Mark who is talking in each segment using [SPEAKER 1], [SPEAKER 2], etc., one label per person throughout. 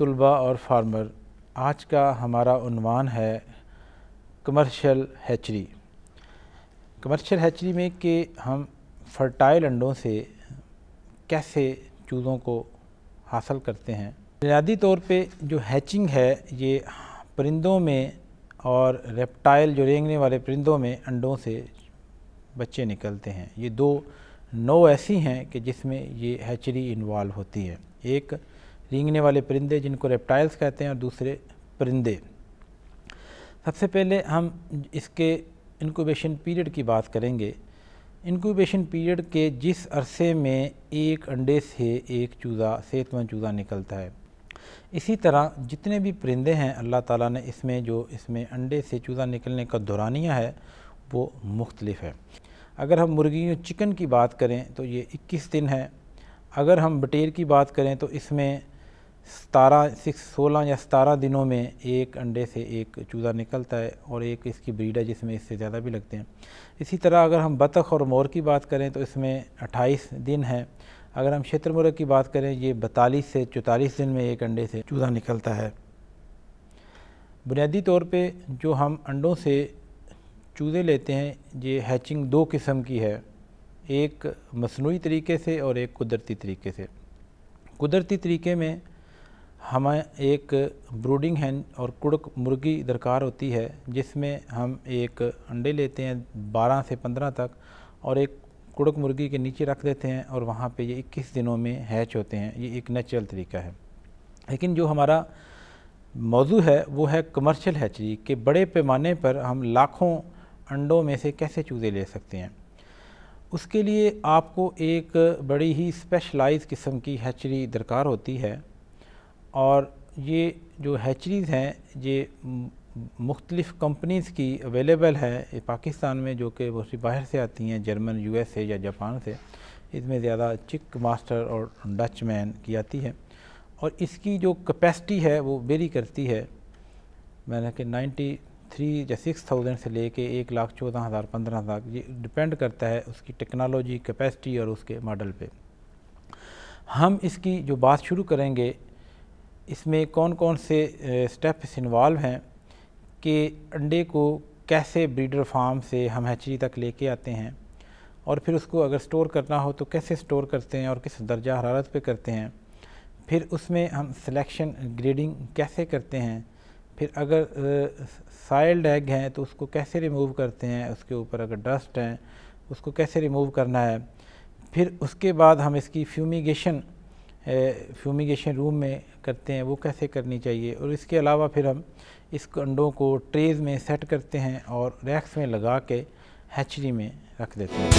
[SPEAKER 1] तलबा और फार्मर आज का हमारा उनवान है कमर्शियल हैचरी कमर्शियल हैचरी में कि हम फर्टाइल अंडों से कैसे चूज़ों को हासिल करते हैं बुनियादी तौर पे जो हैचिंग है ये परिंदों में और रेप्टाइल जो रेंगने वाले परिंदों में अंडों से बच्चे निकलते हैं ये दो नौ ऐसी हैं कि जिसमें ये हैचरी इन्वॉल्व होती है एक रींगने वाले परिंदे जिनको रेप्टाइल्स कहते हैं और दूसरे परिंदे सबसे पहले हम इसके इनक्यूबेशन पीरियड की बात करेंगे इनक्यूबेशन पीरियड के जिस अरसे में एक अंडे से एक चूज़ा सेहतमंद चूज़ा निकलता है इसी तरह जितने भी परिंदे हैं अल्लाह ताला ने इसमें जो इसमें अंडे से चूज़ा निकलने का दौरानिया है वो मुख्तलिफ है अगर हम मुर्गी चिकन की बात करें तो ये 21 दिन है अगर हम बटेर की बात करें तो इसमें सतारह सिक्स सोलह या सतारह दिनों में एक अंडे से एक चूज़ा निकलता है और एक इसकी ब्रीड है जिसमें इससे ज़्यादा भी लगते हैं इसी तरह अगर हम बतख और मोर की बात करें तो इसमें अट्ठाईस दिन है अगर हम क्षेत्र मुर्ग की बात करें ये बतालीस से चौतालीस दिन में एक अंडे से चूज़ा निकलता है बुनियादी तौर पे जो हम अंडों से चूज़े लेते हैं ये हैचिंग दो किस्म की है एक मसनू तरीके से और एक कुदरती तरीके से कुदरती तरीके में हमें एक ब्रूडिंग हैं और कुड़क मुर्गी दरकार होती है जिसमें हम एक अंडे लेते हैं 12 से 15 तक और एक कुड़क मुर्गी के नीचे रख देते हैं और वहाँ पे ये 21 दिनों में हैच होते हैं ये एक नेचुरल तरीका है लेकिन जो हमारा मौजू है वो है कमर्शियल हैचरी के बड़े पैमाने पर हम लाखों अंडों में से कैसे चूज़े ले सकते हैं उसके लिए आपको एक बड़ी ही स्पेशलाइज किस्म की हैचरी दरकार होती है और ये जो हैचरीज़ हैं ये मुख्तलिफ़ कंपनीज़ की अवेलेबल है पाकिस्तान में जो कि बहुत सी बाहर से आती हैं जर्मन यू एस से या जापान से इसमें ज़्यादा चिक मास्टर और डच मैन की आती है और इसकी जो कैपेसिटी है वो बेरी करती है मैंने कि नाइन्टी थ्री या सिक्स थाउजेंड से ले कर एक लाख चौदह हज़ार पंद्रह हज़ार ये डिपेंड करता है उसकी टेक्नोलॉजी कैपेसिटी और उसके मॉडल पे हम इसकी जो बात शुरू करेंगे इसमें कौन कौन से स्टेप्स इन्वॉल्व हैं कि अंडे को कैसे ब्रीडर फार्म से हम हैचरी तक लेके आते हैं और फिर उसको अगर स्टोर करना हो तो कैसे स्टोर करते हैं और किस दर्जा हरारत पे करते हैं फिर उसमें हम सिलेक्शन ग्रेडिंग कैसे करते हैं फिर अगर साइल्ड एग हैं तो उसको कैसे रिमूव करते हैं उसके ऊपर अगर डस्ट हैं उसको कैसे रिमूव करना है फिर उसके बाद हम इसकी फ्यूमिगेशन फ्यूमिगेशन रूम में करते हैं वो कैसे करनी चाहिए और इसके अलावा फिर हम इस अंडों को ट्रेज में सेट करते हैं और रैक्स में लगा के हैचरी में रख देते हैं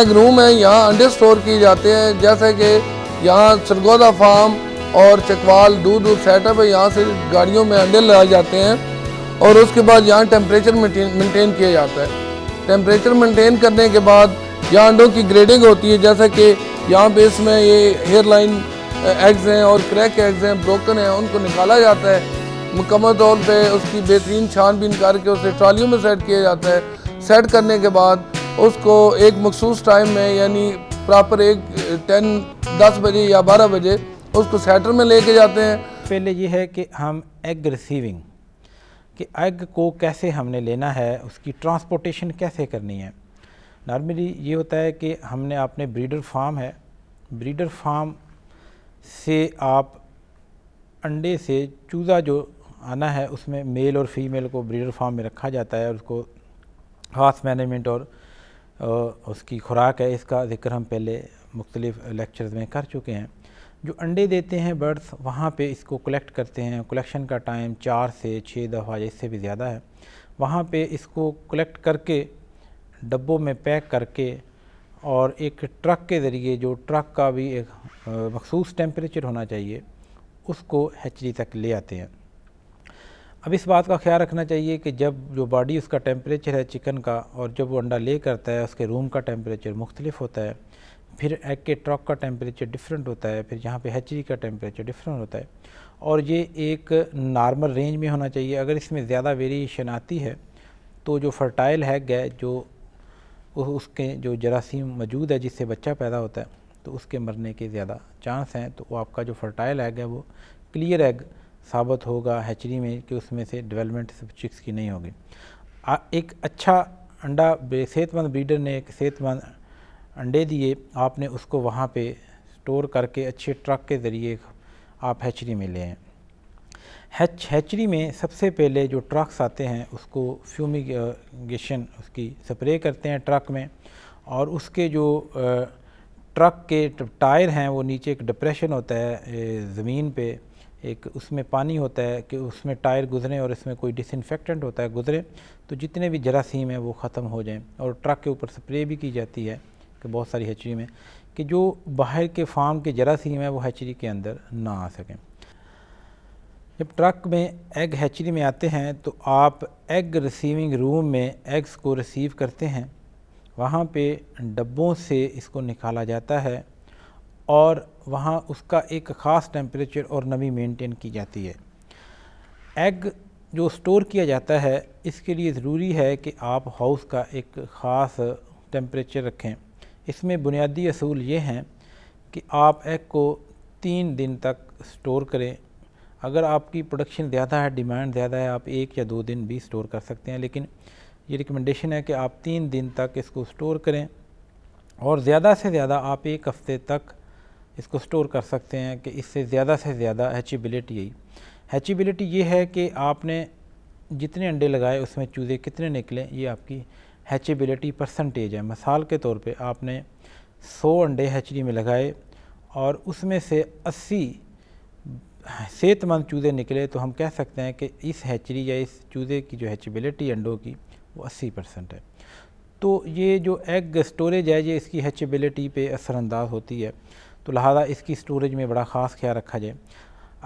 [SPEAKER 1] एग रूम है यहाँ अंडे स्टोर किए जाते हैं जैसे कि यहाँ सरगोदा फार्म और चकवाल दूध दूध सेटअप है यहाँ से गाड़ियों में अंडे लगाए जाते हैं और उसके बाद यहाँ टेम्परेचर मेंटेन किया जाता है टेम्परेचर मेंटेन करने के बाद यहाँ अंडों की ग्रेडिंग होती है जैसे कि यहाँ पे इसमें ये हेयरलाइन एग्स हैं और क्रैक एग्स हैं ब्रोकन हैं उनको निकाला जाता है मुकम्मल तौर पर उसकी बेहतरीन छानबीन करके उसे ट्रालियों में सेट किया जाता है सेट करने के बाद उसको एक मखसूस टाइम में यानी प्रॉपर एक टेन दस बजे या बारह बजे उसको सेटर में लेके जाते हैं पहले ये है कि हम एग रिसीविंग कि एग को कैसे हमने लेना है उसकी ट्रांसपोर्टेशन कैसे करनी है नॉर्मली ये होता है कि हमने आपने ब्रीडर फार्म है ब्रीडर फार्म से आप अंडे से चूज़ा जो आना है उसमें मेल और फीमेल को ब्रीडर फार्म में रखा जाता है और उसको हाथ मैनेजमेंट और उसकी खुराक है इसका ज़िक्र हम पहले मुख्तलिफ़ लेक्चर्स में कर चुके हैं जो अंडे देते हैं बर्ड्स वहाँ पे इसको कलेक्ट करते हैं कलेक्शन का टाइम चार से छः दफ़ा या इससे भी ज़्यादा है वहाँ पे इसको कलेक्ट करके डब्बों में पैक करके और एक ट्रक के ज़रिए जो ट्रक का भी एक मखसूस टेम्परेचर होना चाहिए उसको हैचरी तक ले आते हैं अब इस बात का ख्याल रखना चाहिए कि जब जो बॉडी उसका टेम्परेचर है चिकन का और जब वो अंडा ले करता है उसके रूम का टेम्परेचर मुख्तलिफ होता है फिर एग के ट्रॉक का टेम्परेचर डिफरेंट होता है फिर यहाँ पे हैचरी का टेम्परेचर डिफरेंट होता है और ये एक नॉर्मल रेंज में होना चाहिए अगर इसमें ज़्यादा वेरिएशन आती है तो जो फर्टाइल हैग है जो उसके जो जरासीम मौजूद है जिससे बच्चा पैदा होता है तो उसके मरने के ज़्यादा चांस हैं तो वो आपका जो फर्टाइल एग है वो क्लियर एग साबित होगा हैचरी में कि उसमें से डेवलपमेंट चिक्स की नहीं होगी एक अच्छा अंडा सेहतमंद ब्रीडर ने एक सेहतमंद अंडे दिए आपने उसको वहाँ पे स्टोर करके अच्छे ट्रक के ज़रिए आप हैचरी में ले आएँ हैच हैचरी में सबसे पहले जो ट्रक्स आते हैं उसको फ्यूमिगेशन उसकी स्प्रे करते हैं ट्रक में और उसके जो ट्रक के टायर हैं वो नीचे एक डिप्रेशन होता है ज़मीन पे एक उसमें पानी होता है कि उसमें टायर गुजरें और इसमें कोई डिसइनफेक्टेंट होता है गुजरे तो जितने भी जरासीम हैं वो ख़त्म हो जाएं और ट्रक के ऊपर स्प्रे भी की जाती है कि बहुत सारी हैचरी में कि जो बाहर के फार्म के जरासीम हैं वो हैचरी के अंदर ना आ सकें जब ट्रक में एग हैचरी में आते हैं तो आप एग रिसीविंग रूम में एग्स को रिसीव करते हैं वहाँ पे डब्बों से इसको निकाला जाता है और वहाँ उसका एक ख़ास टेम्परेचर और नमी मेंटेन की जाती है एग जो स्टोर किया जाता है इसके लिए ज़रूरी है कि आप हाउस का एक ख़ास टेम्परेचर रखें इसमें बुनियादी असूल ये हैं कि आप एग को तीन दिन तक स्टोर करें अगर आपकी प्रोडक्शन ज़्यादा है डिमांड ज़्यादा है आप एक या दो दिन भी स्टोर कर सकते हैं लेकिन ये रिकमेंडेशन है कि आप तीन दिन तक इसको स्टोर करें और ज़्यादा से ज़्यादा आप एक हफ़्ते तक इसको स्टोर कर सकते हैं कि इससे ज़्यादा से ज़्यादा हैचबिलिटी यही हैचबिलिटी ये है कि आपने जितने अंडे लगाए उसमें चूज़े कितने निकले ये आपकी हैचबिलिटी परसेंटेज है मिसाल के तौर पे आपने 100 अंडे हैचरी में लगाए और उसमें से 80 सेहतमंद चूज़े निकले तो हम कह सकते हैं कि इस हैचरी या इस चूज़े की जो हैचबिलिटी अंडों की वो 80 परसेंट है तो ये जो एग स्टोरेज है ये इसकी हैचबिलिटी पे असरानंदाज होती है तो लिहाजा इसकी स्टोरेज में बड़ा ख़ास ख्याल रखा जाए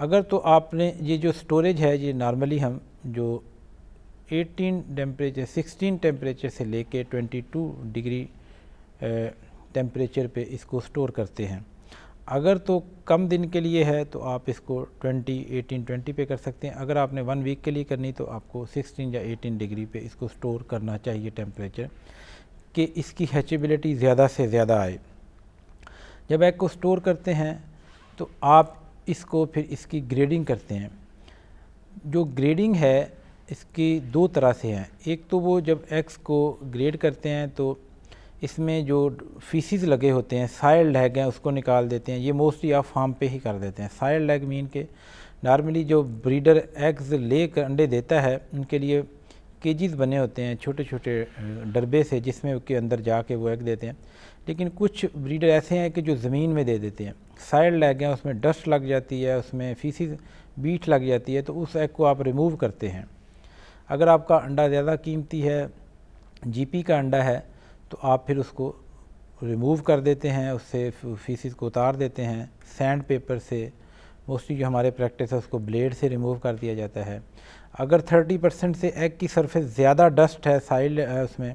[SPEAKER 1] अगर तो आपने ये जो स्टोरेज है ये नॉर्मली हम जो 18 टेम्परेचर 16 टेम्परेचर से लेके 22 डिग्री टेम्परेचर पे इसको स्टोर करते हैं अगर तो कम दिन के लिए है तो आप इसको 20, 18, 20 पे कर सकते हैं अगर आपने वन वीक के लिए करनी तो आपको 16 या 18 डिग्री पे इसको स्टोर करना चाहिए टेम्परेचर कि इसकी हैचबिलिटी ज़्यादा से ज़्यादा आए जब एग को स्टोर करते हैं तो आप इसको फिर इसकी ग्रेडिंग करते हैं जो ग्रेडिंग है इसकी दो तरह से है एक तो वो जब एग्स को ग्रेड करते हैं तो इसमें जो फीसिस लगे होते हैं साइड लेग हैं उसको निकाल देते हैं ये मोस्टली आप फार्म पे ही कर देते हैं साइड लेग मीन के नॉर्मली जो ब्रीडर एग्स ले कर अंडे देता है उनके लिए केजेस बने होते हैं छोटे छोटे डब्बे से जिसमें उसके अंदर जाके वो एग देते हैं लेकिन कुछ ब्रीडर ऐसे हैं कि जो ज़मीन में दे देते हैं साइड लग हैं उसमें डस्ट लग जाती है उसमें फीसिस बीट लग जाती है तो उस एग को आप रिमूव करते हैं अगर आपका अंडा ज़्यादा कीमती है जीपी का अंडा है तो आप फिर उसको रिमूव कर देते हैं उससे फीसिस को उतार देते हैं सैंड पेपर से मोस्टली जो हमारे प्रैक्टिस है उसको ब्लेड से रिमूव कर दिया जाता है अगर 30 परसेंट से एग की सरफेस ज़्यादा डस्ट है साइड उसमें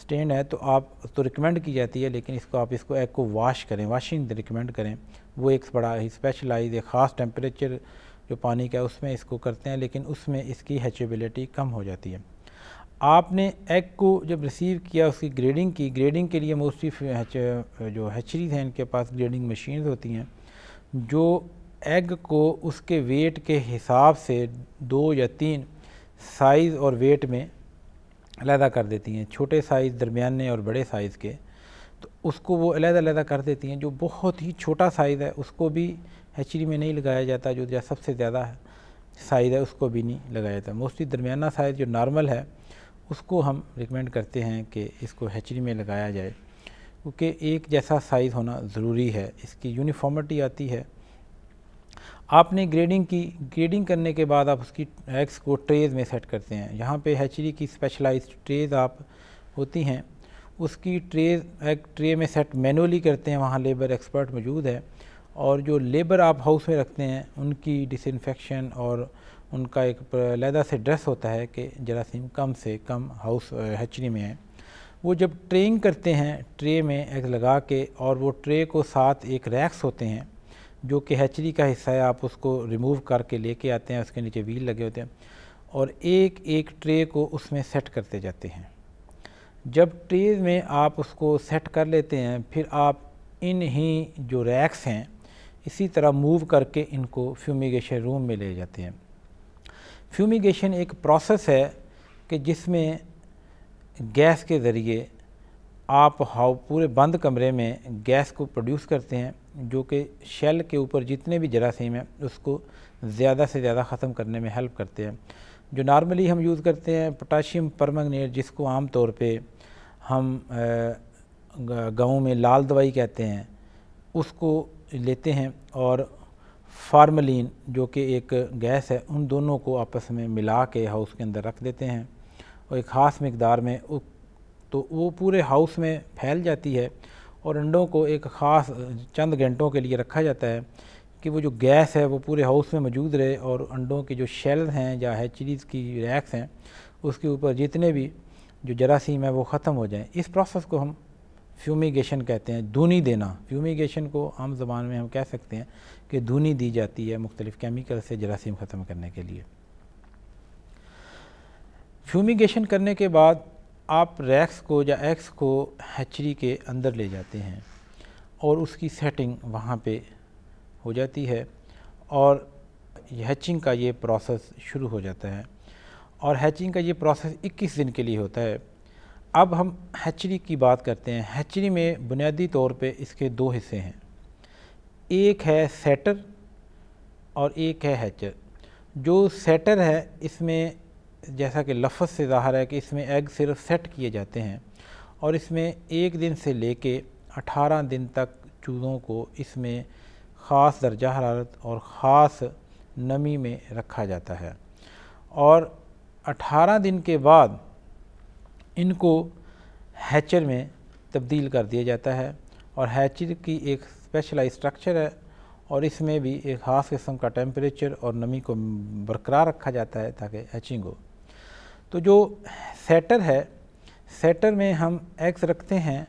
[SPEAKER 1] स्टेन है तो आप तो रिकमेंड की जाती है लेकिन इसको आप इसको एग को वाश करें वाशिंग रिकमेंड करें वो एक बड़ा ही स्पेशलाइज है ख़ास टेम्परेचर जो पानी का उसमें इसको करते हैं लेकिन उसमें इसकी हैचबिलिटी कम हो जाती है आपने एग को जब रिसीव किया उसकी ग्रेडिंग की ग्रेडिंग के लिए मोस्टली जो हैचरीज हैं इनके पास ग्रेडिंग मशीन होती हैं जो एग को उसके वेट के हिसाब से दो या तीन साइज़ और वेट में अलहदा कर देती हैं छोटे साइज़ दरमियाने और बड़े साइज़ के तो उसको वो अलहदा कर देती हैं जो बहुत ही छोटा साइज़ है उसको भी हैचरी में नहीं लगाया जाता जो जा सबसे ज़्यादा साइज़ है उसको भी नहीं लगाया जाता मोस्टली दरमियाना साइज़ जो नॉर्मल है उसको हम रिकमेंड करते हैं कि इसको हैचरी में लगाया जाए क्योंकि एक जैसा साइज़ होना ज़रूरी है इसकी यूनिफॉर्मिटी आती है आपने ग्रेडिंग की ग्रेडिंग करने के बाद आप उसकी एक्स को ट्रेज में सेट करते हैं यहाँ पे हैचरी e की स्पेशलाइज्ड ट्रेज आप होती हैं उसकी ट्रेज एक ट्रे में सेट मैनुअली करते हैं वहाँ लेबर एक्सपर्ट मौजूद है और जो लेबर आप हाउस में रखते हैं उनकी डिसइनफेक्शन और उनका एक लहदा से ड्रेस होता है कि जरासीम कम से कम हाउस हैचरी e में है वो जब ट्रेइंग करते हैं ट्रे में एग लगा के और वो ट्रे को साथ एक रैक्स होते हैं जो कि हैचरी का हिस्सा है आप उसको रिमूव करके लेके आते हैं उसके नीचे व्हील लगे होते हैं और एक एक ट्रे को उसमें सेट करते जाते हैं जब ट्रेज में आप उसको सेट कर लेते हैं फिर आप इन ही जो रैक्स हैं इसी तरह मूव करके इनको फ्यूमिगेशन रूम में ले जाते हैं फ्यूमिगेशन एक प्रोसेस है कि जिसमें गैस के ज़रिए आप हाउ पूरे बंद कमरे में गैस को प्रोड्यूस करते हैं जो कि शेल के ऊपर जितने भी जरासीम हैं उसको ज़्यादा से ज़्यादा ख़त्म करने में हेल्प करते हैं जो नॉर्मली हम यूज़ करते हैं पोटाशियम परमंगनेट जिसको आम तौर पे हम गाँव में लाल दवाई कहते हैं उसको लेते हैं और फार्मलिन जो कि एक गैस है उन दोनों को आपस में मिला के हाउस के अंदर रख देते हैं और एक ख़ास मकदार में तो वो पूरे हाउस में फैल जाती है और अंडों को एक ख़ास चंद घंटों के लिए रखा जाता है कि वो जो गैस है वो पूरे हाउस में मौजूद रहे और अंडों के जो शेल हैं या हैचरीज़ की रैक्स हैं उसके ऊपर जितने भी जो जरासीम है वो ख़त्म हो जाएँ इस प्रोसेस को हम फ्यूमिगेशन कहते हैं धुनी देना फ्यूमिगेशन को आम जबान में हम कह सकते हैं कि धुनी दी जाती है मुख्तलिफ़ केमिकल से जरासीम ख़त्म करने के लिए फ्यूमिगेशन करने के बाद आप रैक्स को या एक्स को हैचरी के अंदर ले जाते हैं और उसकी सेटिंग वहाँ पे हो जाती है और हैचिंग का ये प्रोसेस शुरू हो जाता है और हैचिंग का ये प्रोसेस 21 दिन के लिए होता है अब हम हैचरी की बात करते हैं हैचरी में बुनियादी तौर पे इसके दो हिस्से हैं एक है सेटर और एक है हैचर जो सेटर है इसमें जैसा कि लफ्ज़ से ज़ाहर है कि इसमें एग सिर्फ सेट किए जाते हैं और इसमें एक दिन से ले कर अठारह दिन तक चूज़ों को इसमें ख़ास दर्जा हरारत और ख़ास नमी में रखा जाता है और अठारह दिन के बाद इनको हैचर में तब्दील कर दिया जाता है और हैचर की एक स्पेशलाइज स्ट्रक्चर है और इसमें भी एक ख़ास किस्म का टेम्परेचर और नमी को बरकरार रखा जाता है ताकि हैचिंग हो तो जो सेटर है सेटर में हम एक्स रखते हैं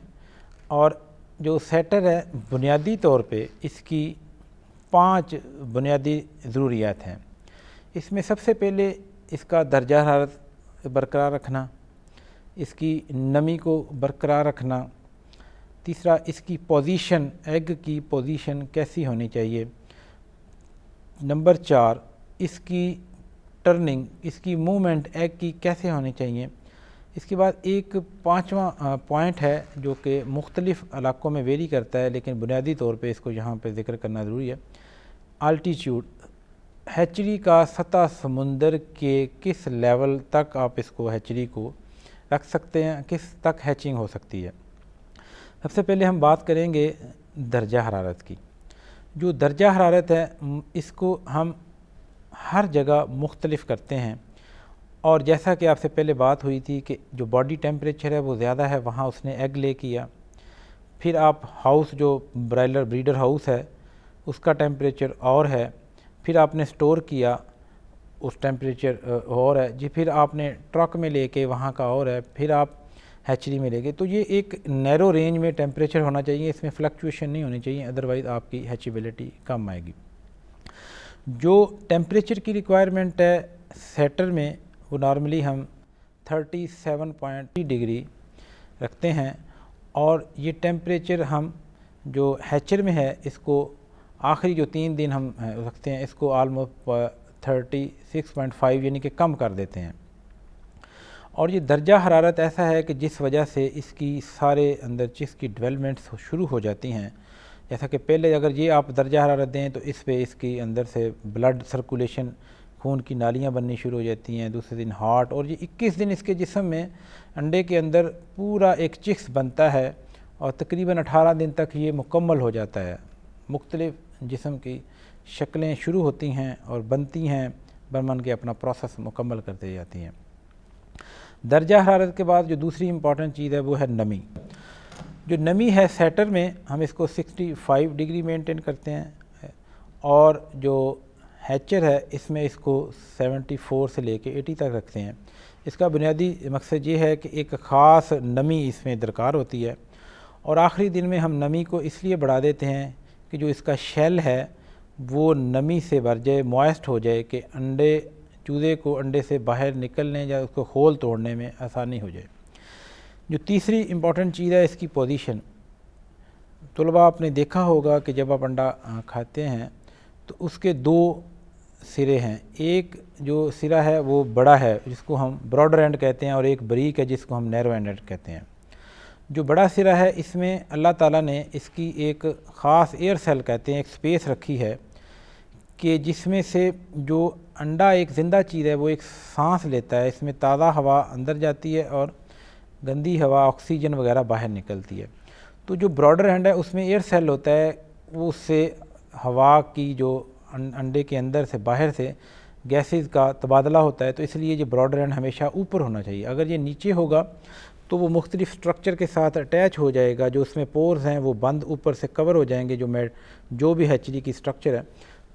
[SPEAKER 1] और जो सेटर है बुनियादी तौर पे इसकी पांच बुनियादी ज़रूरियात हैं इसमें सबसे पहले इसका दर्जा हरारत बरकरार रखना इसकी नमी को बरकरार रखना तीसरा इसकी पोजीशन एग की पोजीशन कैसी होनी चाहिए नंबर चार इसकी टर्निंग इसकी मूवमेंट एग की कैसे होनी चाहिए इसके बाद एक पाँचवा पॉइंट है जो कि मुख्तलिफ़ इलाक़ों में वेरी करता है लेकिन बुनियादी तौर पे इसको यहाँ पे ज़िक्र करना ज़रूरी है आल्टीट्यूड हैचरी का सतह समुंदर के किस लेवल तक आप इसको हैचरी को रख सकते हैं किस तक हैचिंग हो सकती है सबसे पहले हम बात करेंगे दर्जा हरारत की जो दर्जा हरारत है इसको हम हर जगह मुख्तलिफ करते हैं और जैसा कि आपसे पहले बात हुई थी कि जो बॉडी टेम्परेचर है वो ज़्यादा है वहाँ उसने एग ले किया फिर आप हाउस जो ब्रायलर ब्रीडर हाउस है उसका टेम्परेचर और है फिर आपने स्टोर किया उस टेम्परेचर और है जी फिर आपने ट्रक में लेके वहाँ का और है फिर आप हैचरी में लेके तो ये एक नैरो रेंज में टेम्परेचर होना चाहिए इसमें फ्लक्चुएशन नहीं होनी चाहिए अदरवाइज़ आपकी हैचबिलिटी कम आएगी जो टेम्परेचर की रिक्वायरमेंट है सेटर में वो नॉर्मली हम 37.3 डिग्री रखते हैं और ये टेम्परेचर हम जो हैचर में है इसको आखिरी जो तीन दिन हम रखते हैं इसको आलमोस्ट 36.5 यानी कि कम कर देते हैं और ये दर्जा हरारत ऐसा है कि जिस वजह से इसकी सारे अंदर की डेवलपमेंट्स शुरू हो जाती हैं जैसा कि पहले अगर ये आप दर्जा हरारत दें तो इस पर इसकी अंदर से ब्लड सर्कुलेशन खून की नालियाँ बननी शुरू हो जाती हैं दूसरे दिन हार्ट और ये 21 दिन इसके जिसम में अंडे के अंदर पूरा एक चिक्स बनता है और तकरीबन 18 दिन तक ये मुकम्मल हो जाता है मुख्तलिफ़ जिसम की शक्लें शुरू होती हैं और बनती हैं बरमन के अपना प्रोसेस मुकम्मल करते जाती हैं दर्जा हरारत के बाद जो दूसरी इम्पॉर्टेंट चीज़ है वो है नमी जो नमी है सेटर में हम इसको 65 डिग्री मेंटेन करते हैं और जो हैचर है इसमें इसको 74 से लेके 80 तक रखते हैं इसका बुनियादी मकसद ये है कि एक ख़ास नमी इसमें दरकार होती है और आखिरी दिन में हम नमी को इसलिए बढ़ा देते हैं कि जो इसका शेल है वो नमी से भर जाए मॉइस्ट हो जाए कि अंडे चूज़े को अंडे से बाहर निकलने या उसको होल तोड़ने में आसानी हो जाए जो तीसरी इम्पॉर्टेंट चीज़ है इसकी पोजीशन तलबा आपने देखा होगा कि जब आप अंडा खाते हैं तो उसके दो सिरे हैं एक जो सिरा है वो बड़ा है जिसको हम ब्रॉडर एंड कहते हैं और एक बरीक है जिसको हम नैरो एंड कहते हैं जो बड़ा सिरा है इसमें अल्लाह ताला ने इसकी एक ख़ास एयर सेल कहते हैं एक स्पेस रखी है कि जिसमें से जो अंडा एक ज़िंदा चीज़ है वो एक सांस लेता है इसमें ताज़ा हवा अंदर जाती है और गंदी हवा ऑक्सीजन वगैरह बाहर निकलती है तो जो ब्रॉडर हैंड है उसमें एयर सेल होता है वो उससे हवा की जो अं-, अंडे के अंदर से बाहर से गैसेस का तबादला होता है तो इसलिए ये ब्रॉडर हैंड हमेशा ऊपर होना चाहिए अगर ये नीचे होगा तो वो मुख्तलिफ स्ट्रक्चर के साथ अटैच हो जाएगा जो उसमें पोर्स हैं वो बंद ऊपर से कवर हो जाएंगे जो मेड जो भी हैचरी की स्ट्रक्चर है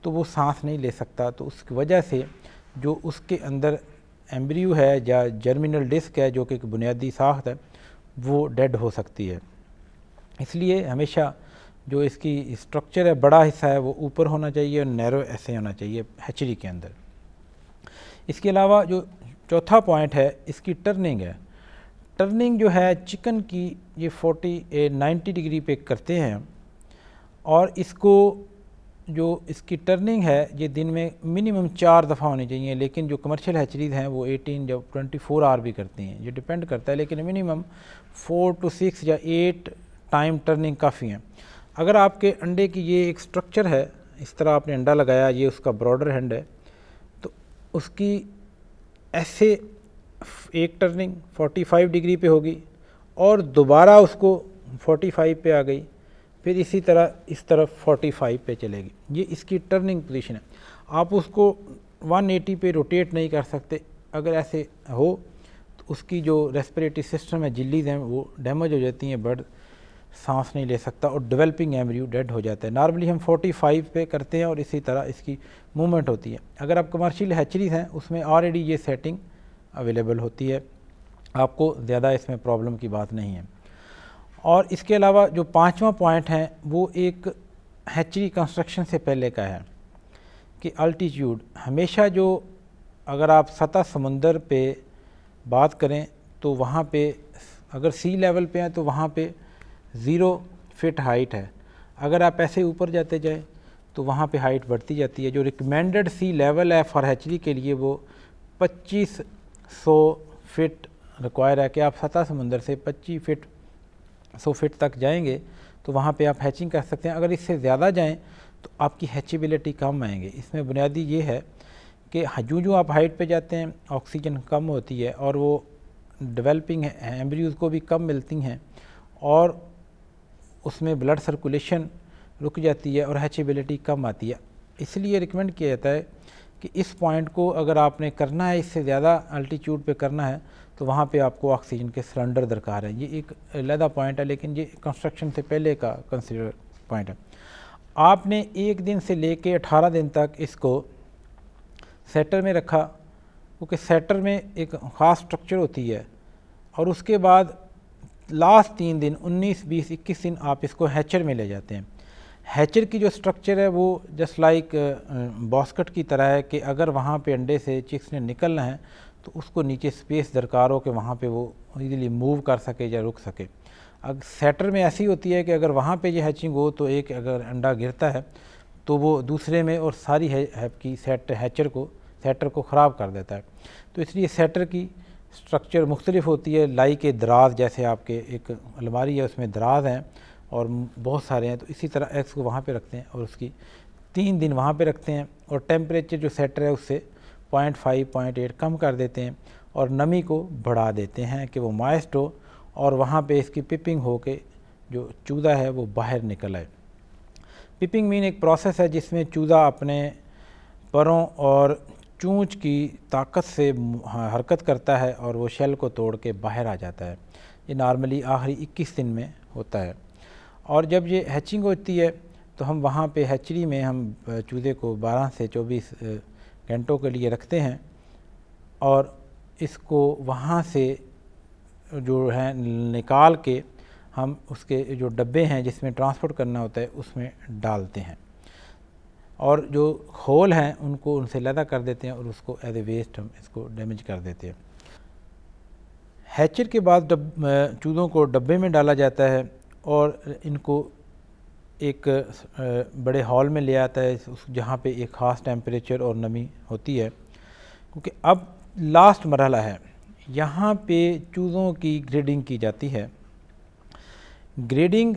[SPEAKER 1] तो वो सांस नहीं ले सकता तो उसकी वजह से जो उसके अंदर एम्ब्रियो है या जर्मिनल डिस्क है जो कि एक बुनियादी साख्त है वो डेड हो सकती है इसलिए हमेशा जो इसकी स्ट्रक्चर है बड़ा हिस्सा है वो ऊपर होना चाहिए और नैरो ऐसे होना चाहिए हैचरी के अंदर इसके अलावा जो चौथा पॉइंट है इसकी टर्निंग है टर्निंग जो है चिकन की ये 40 ए 90 डिग्री पे करते हैं और इसको जो इसकी टर्निंग है ये दिन में मिनिमम चार दफ़ा होनी चाहिए लेकिन जो कमर्शियल हैचरीज हैं वो 18 जब 24 आर भी करती हैं ये डिपेंड करता है लेकिन मिनिमम फोर टू सिक्स या एट टाइम टर्निंग काफ़ी है अगर आपके अंडे की ये एक स्ट्रक्चर है इस तरह आपने अंडा लगाया ये उसका ब्रॉडर हैंड है तो उसकी ऐसे एक टर्निंग 45 डिग्री पे होगी और दोबारा उसको 45 पे आ गई फिर इसी तरह इस तरफ 45 पे चलेगी ये इसकी टर्निंग पोजीशन है आप उसको 180 पे रोटेट नहीं कर सकते अगर ऐसे हो तो उसकी जो रेस्पिरेटरी सिस्टम है जिल्लीज हैं वो डैमेज हो जाती हैं बर्ड सांस नहीं ले सकता और डेवलपिंग एमरीयू डेड हो जाता है नॉर्मली हम 45 पे करते हैं और इसी तरह इसकी मूवमेंट होती है अगर आप कमर्शियल हैचरीज हैं उसमें ऑलरेडी ये सेटिंग अवेलेबल होती है आपको ज़्यादा इसमें प्रॉब्लम की बात नहीं है और इसके अलावा जो पाँचवा पॉइंट है वो एक हैचरी कंस्ट्रक्शन से पहले का है कि अल्टीट्यूड हमेशा जो अगर आप सतह समंदर पे बात करें तो वहाँ पे अगर सी लेवल पे हैं तो वहाँ पे ज़ीरो फिट हाइट है अगर आप ऐसे ऊपर जाते जाएँ तो वहाँ पे हाइट बढ़ती जाती है जो रिकमेंडेड सी लेवल है फॉर हैचरी के लिए वो 2500 फिट रिक्वायर है कि आप सतह समंदर से 25 फिट सौ फिट तक जाएंगे तो वहाँ पे आप हैचिंग कर सकते हैं अगर इससे ज़्यादा जाएं तो आपकी हैचिबिलिटी कम आएंगे इसमें बुनियादी ये है कि जो हाँ, जो आप हाइट पे जाते हैं ऑक्सीजन कम होती है और वो डेवलपिंग एम्ब्रियोज़ को भी कम मिलती हैं और उसमें ब्लड सर्कुलेशन रुक जाती है और हैचिबिलिटी कम आती है इसलिए रिकमेंड किया जाता है कि इस पॉइंट को अगर आपने करना है इससे ज़्यादा अल्टीट्यूड पर करना है तो वहाँ पे आपको ऑक्सीजन के सिलेंडर दरकार है ये एक लहदा पॉइंट है लेकिन ये कंस्ट्रक्शन से पहले का कंसिडर पॉइंट है आपने एक दिन से ले कर अठारह दिन तक इसको सेटर में रखा क्योंकि सेटर में एक ख़ास स्ट्रक्चर होती है और उसके बाद लास्ट तीन दिन 19, 20, 21 दिन आप इसको हैचर में ले जाते हैं हैचर की जो स्ट्रक्चर है वो जस्ट लाइक बॉस्कट की तरह है कि अगर वहाँ पे अंडे से चिक्स ने निकलना है तो उसको नीचे स्पेस दरकार हो कि वहाँ पे वो ईज़िली मूव कर सके या रुक सके अब सेटर में ऐसी होती है कि अगर वहाँ पे ये हैचिंग हो तो एक अगर अंडा गिरता है तो वो दूसरे में और सारी है, है की सेट हैचर को सेटर को ख़राब कर देता है तो इसलिए सेटर की स्ट्रक्चर मुख्तलिफ होती है लाई के दराज जैसे आपके एक अलमारी है उसमें दराज हैं और बहुत सारे हैं तो इसी तरह एग्स को वहाँ पर रखते हैं और उसकी तीन दिन वहाँ पर रखते हैं और टेम्परेचर जो सेटर है उससे पॉइंट फाइव पॉइंट एट कम कर देते हैं और नमी को बढ़ा देते हैं कि वो माइस्ट हो और वहाँ पे इसकी पिपिंग हो के जो चूदा है वो बाहर निकल आए पिपिंग मीन एक प्रोसेस है जिसमें चूदा अपने परों और चूँच की ताकत से हरकत करता है और वो शेल को तोड़ के बाहर आ जाता है ये नॉर्मली आखिरी इक्कीस दिन में होता है और जब ये हैचिंग होती है तो हम वहाँ पे हैचरी में हम चूज़े को 12 से चौबीस घंटों के लिए रखते हैं और इसको वहाँ से जो है निकाल के हम उसके जो डब्बे हैं जिसमें ट्रांसपोर्ट करना होता है उसमें डालते हैं और जो होल हैं उनको उनसे लदा कर देते हैं और उसको एज ए वेस्ट हम इसको डैमेज कर देते हैं हैचर के बाद चूज़ों को डब्बे में डाला जाता है और इनको एक बड़े हॉल में ले आता है जहाँ पे एक ख़ास टेम्परेचर और नमी होती है क्योंकि अब लास्ट मरहला है यहाँ पे चूज़ों की ग्रेडिंग की जाती है ग्रेडिंग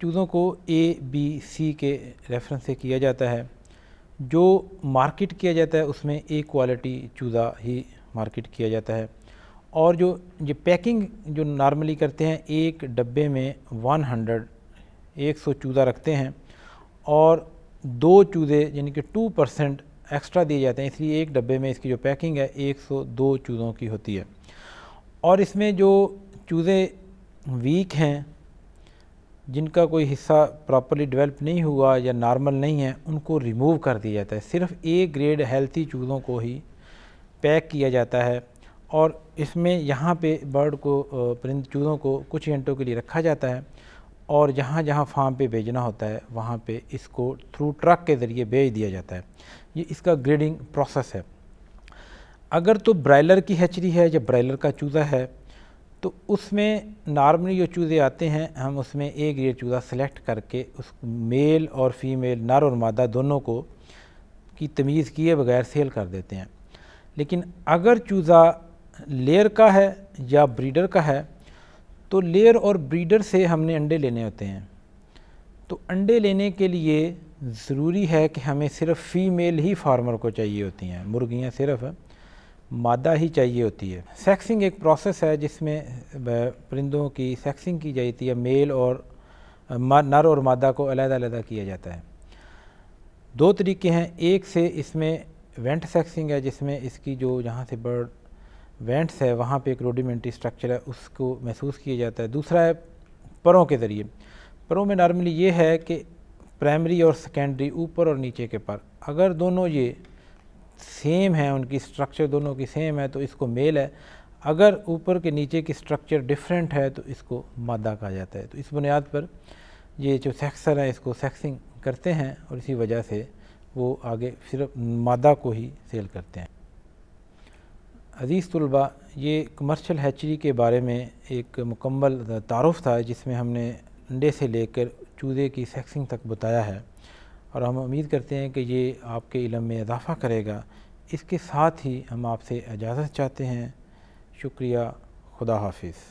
[SPEAKER 1] चूज़ों को ए बी सी के रेफरेंस से किया जाता है जो मार्केट किया जाता है उसमें ए क्वालिटी चूज़ा ही मार्केट किया जाता है और जो ये पैकिंग जो नॉर्मली करते हैं एक डब्बे में 100 एक सौ चूज़ा रखते हैं और दो चूज़े यानी कि टू परसेंट एक्स्ट्रा दिए जाते हैं इसलिए एक डब्बे में इसकी जो पैकिंग है एक सौ दो चूज़ों की होती है और इसमें जो चूज़े वीक हैं जिनका कोई हिस्सा प्रॉपरली डेवलप नहीं हुआ या नॉर्मल नहीं है उनको रिमूव कर दिया जाता है सिर्फ ए ग्रेड हेल्थी चूज़ों को ही पैक किया जाता है और इसमें यहाँ पे बर्ड को परिंद चूज़ों को कुछ घंटों के लिए रखा जाता है और जहाँ जहाँ फार्म पे भेजना होता है वहाँ पे इसको थ्रू ट्रक के ज़रिए भेज दिया जाता है ये इसका ग्रेडिंग प्रोसेस है अगर तो ब्रायलर की हैचरी है या ब्रायलर का चूज़ा है तो उसमें नॉर्मली जो चूज़े आते हैं हम उसमें ए ग्रेड चूज़ा सेलेक्ट करके उस मेल और फीमेल नर और मादा दोनों को की तमीज़ किए बगैर सेल कर देते हैं लेकिन अगर चूज़ा लेयर का है या ब्रीडर का है तो लेयर और ब्रीडर से हमने अंडे लेने होते हैं तो अंडे लेने के लिए ज़रूरी है कि हमें सिर्फ फ़ीमेल ही फार्मर को चाहिए होती हैं मुर्गियाँ सिर्फ मादा ही चाहिए होती है सेक्सिंग एक प्रोसेस है जिसमें परिंदों की सेक्सिंग की जाती है मेल और नर और मादा को अलग-अलग किया जाता है दो तरीके हैं एक से इसमें वेंट सेक्सिंग है जिसमें इसकी जो जहाँ से बर्ड वेंट्स है वहाँ पे एक रोडिमेंट्री स्ट्रक्चर है उसको महसूस किया जाता है दूसरा है परों के ज़रिए परों में नॉर्मली ये है कि प्राइमरी और सेकेंडरी ऊपर और नीचे के पर अगर दोनों ये सेम है उनकी स्ट्रक्चर दोनों की सेम है तो इसको मेल है अगर ऊपर के नीचे की स्ट्रक्चर डिफरेंट है तो इसको मादा कहा जाता है तो इस बुनियाद पर ये जो सेक्सर है इसको सेक्सिंग करते हैं और इसी वजह से वो आगे सिर्फ मादा को ही सेल करते हैं अज़ीज़ तलबा ये कमर्शल हैचरी के बारे में एक मुकम्मल तारफ़ था जिसमें हमने अंडे से लेकर चूज़े की सेक्सिंग तक बताया है और हम उम्मीद करते हैं कि ये आपके इलम में इजाफ़ा करेगा इसके साथ ही हम आपसे इजाज़त चाहते हैं शुक्रिया खुदा हाफिज़